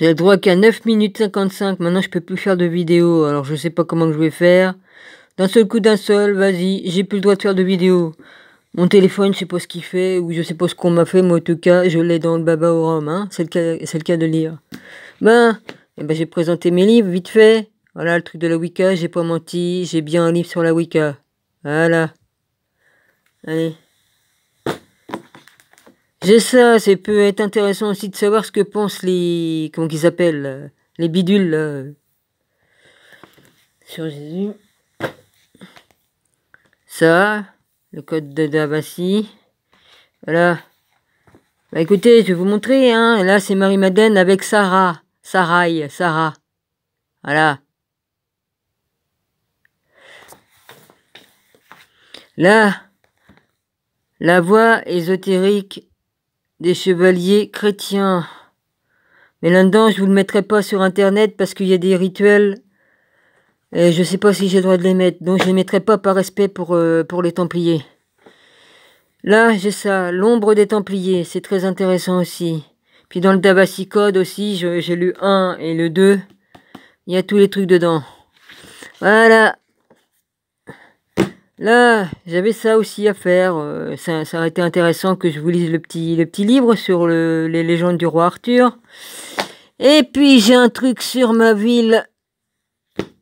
J'ai le droit qu'à 9 minutes 55. Maintenant, je peux plus faire de vidéo. Alors, je sais pas comment que je vais faire. D'un seul coup, d'un seul, vas-y, j'ai plus le droit de faire de vidéo. Mon téléphone, je sais pas ce qu'il fait, ou je sais pas ce qu'on m'a fait, moi en tout cas, je l'ai dans le baba au rhum, hein. C'est le cas, le cas de lire. Ben, eh ben j'ai présenté mes livres, vite fait. Voilà, le truc de la Wicca, j'ai pas menti, j'ai bien un livre sur la Wicca. Voilà. Allez. J'ai ça, c'est peut être intéressant aussi de savoir ce que pensent les. Comment qu'ils appellent euh, Les bidules, euh, Sur Jésus. Ça, le code de Davassi. Voilà. Bah écoutez, je vais vous montrer, hein. Là, c'est Marie-Madeleine avec Sarah. Sarah, Sarah. Voilà. Là, la voix ésotérique des chevaliers chrétiens. Mais là-dedans, je vous le mettrai pas sur Internet parce qu'il y a des rituels et je sais pas si j'ai le droit de les mettre, donc je les mettrai pas par respect pour, euh, pour les Templiers. Là, j'ai ça, l'ombre des Templiers, c'est très intéressant aussi. Puis dans le Dabassi Code aussi, j'ai lu 1 et le 2. Il y a tous les trucs dedans. Voilà. Là, j'avais ça aussi à faire. Euh, ça, aurait été intéressant que je vous lise le petit, le petit livre sur les légendes du roi Arthur. Et puis j'ai un truc sur ma ville.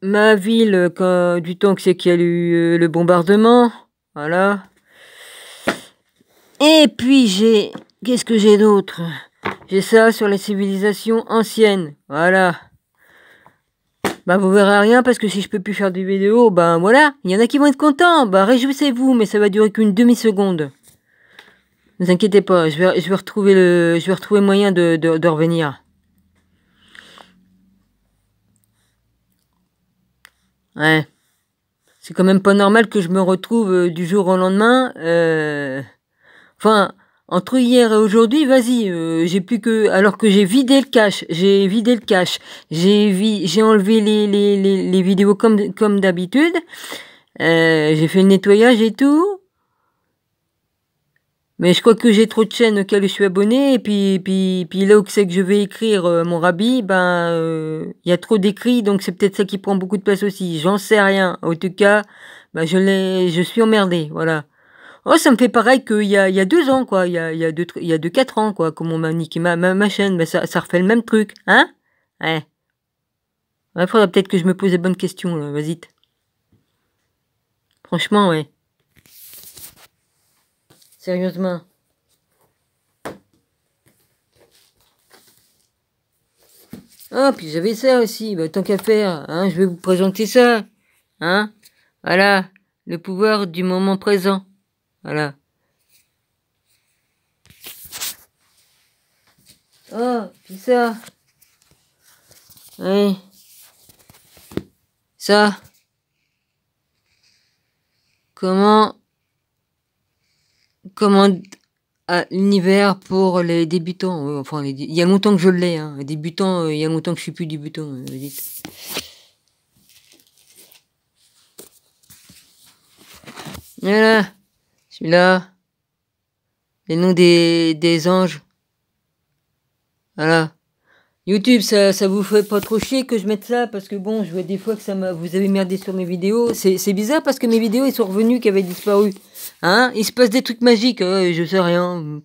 Ma ville, quand, du temps que c'est qu'il y a eu euh, le bombardement. Voilà. Et puis j'ai... Qu'est-ce que j'ai d'autre J'ai ça sur les civilisations anciennes. Voilà bah vous verrez rien parce que si je peux plus faire des vidéos, bah, voilà, il y en a qui vont être contents, bah réjouissez-vous, mais ça va durer qu'une demi-seconde. Ne vous inquiétez pas, je vais, je vais retrouver le, je vais retrouver moyen de, de, de revenir. Ouais. C'est quand même pas normal que je me retrouve euh, du jour au lendemain. Euh... Enfin, entre hier et aujourd'hui, vas-y, euh, j'ai plus que alors que j'ai vidé le cache, j'ai vidé le cache, j'ai j'ai enlevé les, vidéos comme comme d'habitude, euh, j'ai fait le nettoyage et tout. Mais je crois que j'ai trop de chaînes auxquelles je suis abonné et puis puis puis là où c'est que je vais écrire euh, mon rabbi, ben il y a trop d'écrits donc c'est peut-être ça qui prend beaucoup de place aussi. J'en sais rien. En tout cas, ben je l'ai, je suis emmerdé, voilà. Oh, ça me fait pareil qu'il y a, deux ans, quoi. Il y a, y a, deux, quatre ans, quoi. Comme on m'a niqué ma, chaîne, ça, refait le même truc, hein Hein? Il ouais, faudra peut-être que je me pose les bonnes questions, là. Vas-y. Franchement, ouais. Sérieusement. Ah, puis j'avais ça aussi, bah, tant qu'à faire, hein, je vais vous présenter ça. Hein Voilà, le pouvoir du moment présent. Voilà. Oh, puis ça. Oui. Hein. Ça. Comment comment à l'univers pour les débutants. Euh, enfin, il y a longtemps que je l'ai. Hein. Débutant, euh, il y a longtemps que je suis plus débutant. Euh, vous dites. Voilà celui-là, les noms des, des anges. Voilà. YouTube, ça, ça vous fait pas trop chier que je mette ça parce que bon, je vois des fois que ça vous avez merdé sur mes vidéos. C'est bizarre parce que mes vidéos, ils sont revenus qui avaient disparu. Hein Il se passe des trucs magiques, ah je sais rien.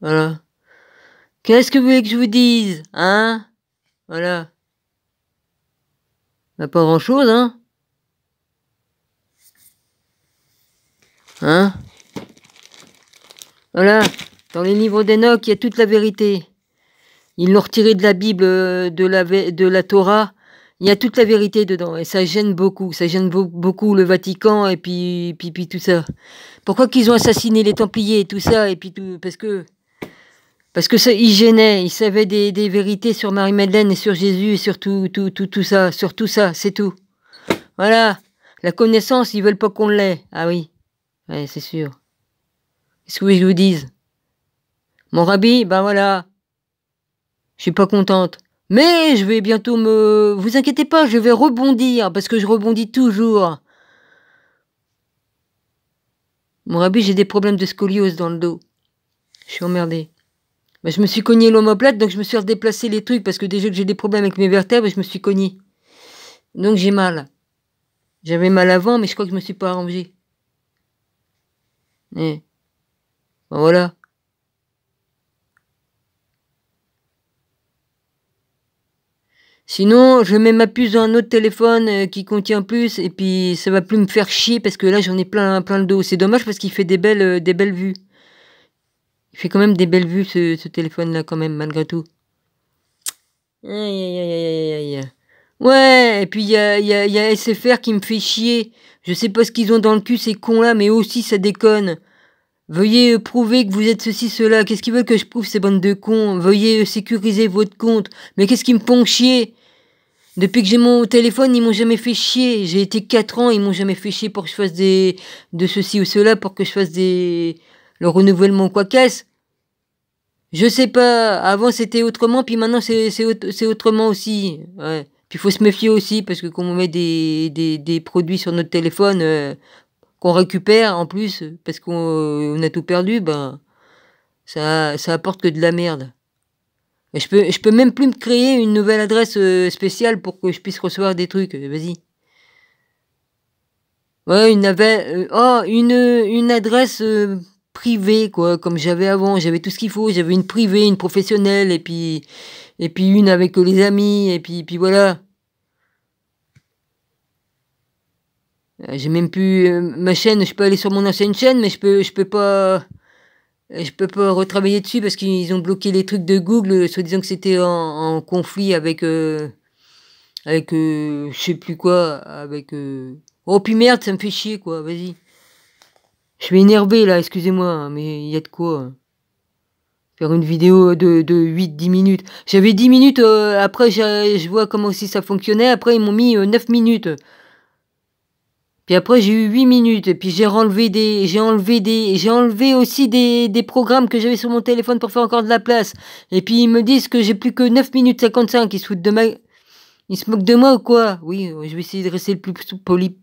voilà. Qu'est-ce que vous voulez que je vous dise Hein Voilà. Bah, pas grand-chose, hein Hein Voilà, dans les livres d'Enoch, il y a toute la vérité. Ils l'ont retiré de la Bible, euh, de la, de la Torah. Il y a toute la vérité dedans et ça gêne beaucoup. Ça gêne beaucoup le Vatican et puis, puis, puis tout ça. Pourquoi qu'ils ont assassiné les Templiers et tout ça et puis tout parce que parce que ça ils gênaient. Ils savaient des, des vérités sur Marie Madeleine et sur Jésus et sur tout tout tout, tout ça, sur tout ça, c'est tout. Voilà. La connaissance, ils veulent pas qu'on l'ait. Ah oui. Ouais, c'est sûr. est ce que je vous dise Mon rabbi, ben voilà. Je suis pas contente. Mais je vais bientôt me... Vous inquiétez pas, je vais rebondir, parce que je rebondis toujours. Mon rabbi, j'ai des problèmes de scoliose dans le dos. Je suis emmerdée. Ben, je me suis cogné l'omoplate, donc je me suis redéplacé les trucs, parce que déjà que j'ai des problèmes avec mes vertèbres, je me suis cogné. Donc j'ai mal. J'avais mal avant, mais je crois que je me suis pas arrangée. Et eh. ben voilà. Sinon, je mets ma puce dans un autre téléphone euh, qui contient plus et puis ça va plus me faire chier parce que là j'en ai plein, plein le dos. C'est dommage parce qu'il fait des belles, euh, des belles vues. Il fait quand même des belles vues ce, téléphone là quand même malgré tout. Aïe aïe aïe aïe aïe aïe. Ouais, et puis il y a, y, y a SFR qui me fait chier. Je sais pas ce qu'ils ont dans le cul ces cons-là, mais aussi ça déconne. Veuillez euh, prouver que vous êtes ceci, cela. Qu'est-ce qu'ils veulent que je prouve, ces bandes de cons Veuillez euh, sécuriser votre compte. Mais qu'est-ce qu'ils me font chier Depuis que j'ai mon téléphone, ils m'ont jamais fait chier. J'ai été 4 ans, ils m'ont jamais fait chier pour que je fasse des... de ceci ou cela, pour que je fasse des... le renouvellement quoi qu'est-ce. Je sais pas, avant c'était autrement, puis maintenant c'est autrement aussi. Ouais. Puis il faut se méfier aussi parce que quand on met des, produits sur notre téléphone euh, qu'on récupère en plus parce qu'on euh, a tout perdu, ben ça, ça apporte que de la merde. je peux, je peux même plus me créer une nouvelle adresse euh, spéciale pour que je puisse recevoir des trucs. Vas-y. Ouais, une, oh, une, une adresse privée, quoi, comme j'avais avant. J'avais tout ce qu'il faut. J'avais une privée, une professionnelle, et puis et puis une avec les amis, et puis, puis voilà. Euh, j'ai même plus euh, ma chaîne, je peux aller sur mon ancienne chaîne, mais je peux, je peux pas, euh, je peux pas retravailler dessus parce qu'ils ont bloqué les trucs de Google, soit disant que c'était en, conflit avec, avec, je sais plus quoi, avec. Oh puis merde, ça me fait chier quoi, vas-y. Je suis énervé là, excusez-moi, mais il y a de quoi. Hein une vidéo de, de 8-10 minutes. J'avais 10 minutes, euh, après je vois comment aussi ça fonctionnait, après ils m'ont mis 9 euh, minutes. Puis après j'ai eu 8 minutes, puis j'ai enlevé des. J'ai enlevé des. J'ai enlevé aussi des, des programmes que j'avais sur mon téléphone pour faire encore de la place. Et puis ils me disent que j'ai plus que 9 minutes 55, ils se de Ils se moquent de moi ou quoi Oui, je vais essayer de rester le plus poli.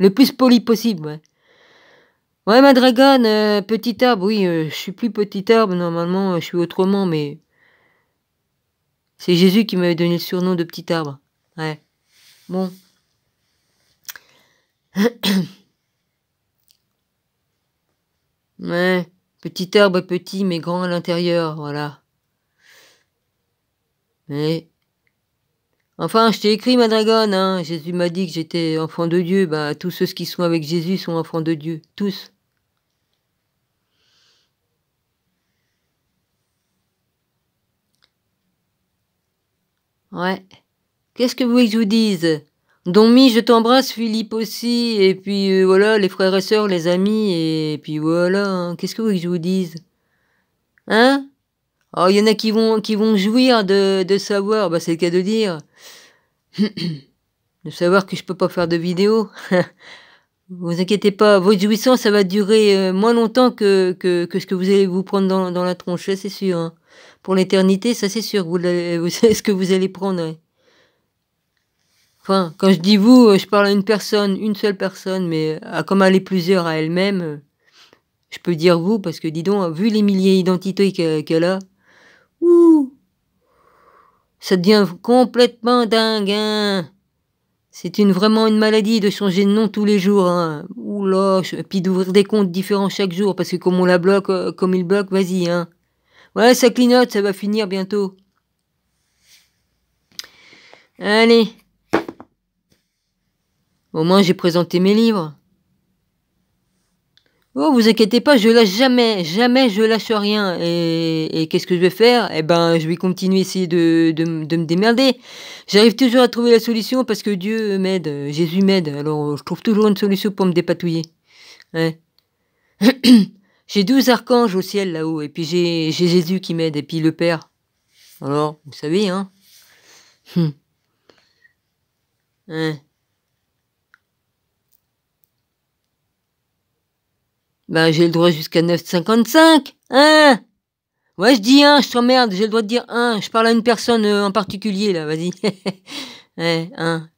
Le plus poli possible, Ouais, ma dragonne, euh, petit arbre, oui, euh, je suis plus petit arbre, normalement, euh, je suis autrement, mais. C'est Jésus qui m'avait donné le surnom de petit arbre. Ouais. Bon. ouais, petit arbre petit, mais grand à l'intérieur, voilà. Mais. Enfin, je t'ai écrit, ma dragonne, hein. Jésus m'a dit que j'étais enfant de Dieu. Bah, tous ceux qui sont avec Jésus sont enfants de Dieu. Tous. Ouais. Qu'est-ce que vous voulez que je vous dise Domi, je t'embrasse, Philippe aussi, et puis euh, voilà, les frères et sœurs, les amis, et puis voilà, hein. qu'est-ce que vous voulez que je vous dise Hein oh il y en a qui vont, qui vont jouir de, de savoir, bah, c'est le cas de dire, de savoir que je peux pas faire de vidéo. Vous inquiétez pas, votre jouissance, ça va durer euh, moins longtemps que, que, ce que vous allez vous prendre dans, dans la tronche, c'est sûr. Hein. Pour l'éternité, ça c'est sûr, vous, vous, ce que vous allez prendre. Enfin, quand je dis vous, euh, je parle à une personne, une seule personne, mais euh, à comme aller plusieurs à elle-même, je peux dire vous, parce que dis donc, vu les milliers d'identités qu'elle a, ouh, ça devient complètement dingue. Hein c'est une, vraiment une maladie de changer de nom tous les jours. Hein. Oula, puis d'ouvrir des comptes différents chaque jour, parce que comme on la bloque, euh, comme il bloque, vas-y. Hein. Ouais, ça clignote, ça va finir bientôt. Allez. Au moins, j'ai présenté mes livres. Oh, vous inquiétez pas, je lâche jamais, jamais je lâche rien. Et, et qu'est-ce que je vais faire Eh ben, je vais continuer à essayer de, de, de me démerder. J'arrive toujours à trouver la solution parce que Dieu m'aide, Jésus m'aide. Alors, je trouve toujours une solution pour me dépatouiller. j'ai douze archanges au ciel là-haut, et puis j'ai Jésus qui m'aide, et puis le Père. Alors, vous savez, hein. Hmm. Ben, j'ai le droit jusqu'à 9,55. Hein Ouais, je dis un, hein, je t'emmerde, j'ai le droit de dire 1. Je parle à une personne euh, en particulier, là, vas-y. ouais, 1.